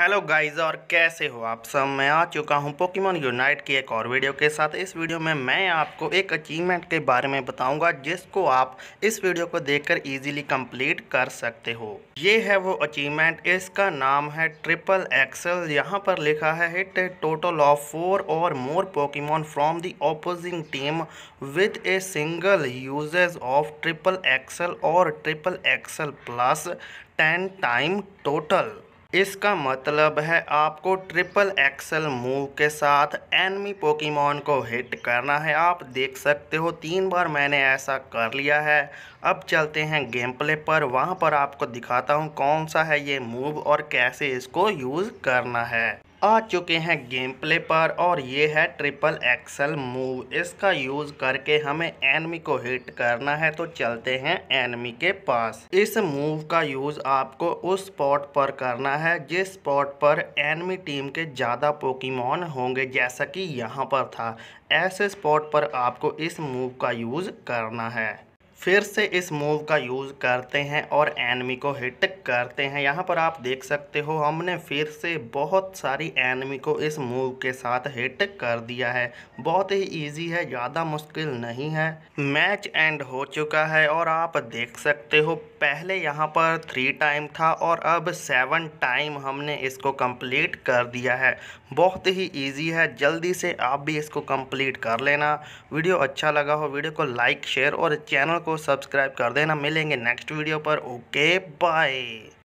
hello guys और कैसे हो आप सब मैं आ चुका हूँ पोकेमॉन यूनाइट की एक और वीडियो के साथ इस वीडियो में मैं आपको एक अचीवमेंट के बारे में बताऊंगा जिसको आप इस वीडियो को देखकर इजीली कंप्लीट कर सकते हो ये है वो अचीवमेंट इसका नाम है ट्रिपल एक्सल यहाँ पर लिखा है hit total of four or more Pokemon from the opposing team with a single uses of triple axel और triple axel plus ten time total इसका मतलब है आपको ट्रिपल एक्सल मूव के साथ एनमी पोकीमोन को हिट करना है आप देख सकते हो तीन बार मैंने ऐसा कर लिया है अब चलते हैं गेम प्ले पर वहाँ पर आपको दिखाता हूँ कौन सा है ये मूव और कैसे इसको यूज़ करना है आ चुके हैं गेम प्ले पर और ये है ट्रिपल एक्सल मूव इसका यूज़ करके हमें एनमी को हिट करना है तो चलते हैं एनमी के पास इस मूव का यूज़ आपको उस स्पॉट पर करना है जिस स्पॉट पर एनमी टीम के ज़्यादा पोकीमोन होंगे जैसा कि यहाँ पर था ऐसे स्पॉट पर आपको इस मूव का यूज़ करना है फिर से इस मूव का यूज़ करते हैं और एनमी को हिट करते हैं यहाँ पर आप देख सकते हो हमने फिर से बहुत सारी एनमी को इस मूव के साथ हिट कर दिया है बहुत ही इजी है ज़्यादा मुश्किल नहीं है मैच एंड हो चुका है और आप देख सकते हो पहले यहाँ पर थ्री टाइम था और अब सेवन टाइम हमने इसको कंप्लीट कर दिया है बहुत ही इजी है जल्दी से आप भी इसको कम्प्लीट कर लेना वीडियो अच्छा लगा हो वीडियो को लाइक शेयर और चैनल को सब्सक्राइब कर देना मिलेंगे नेक्स्ट वीडियो पर ओके बाय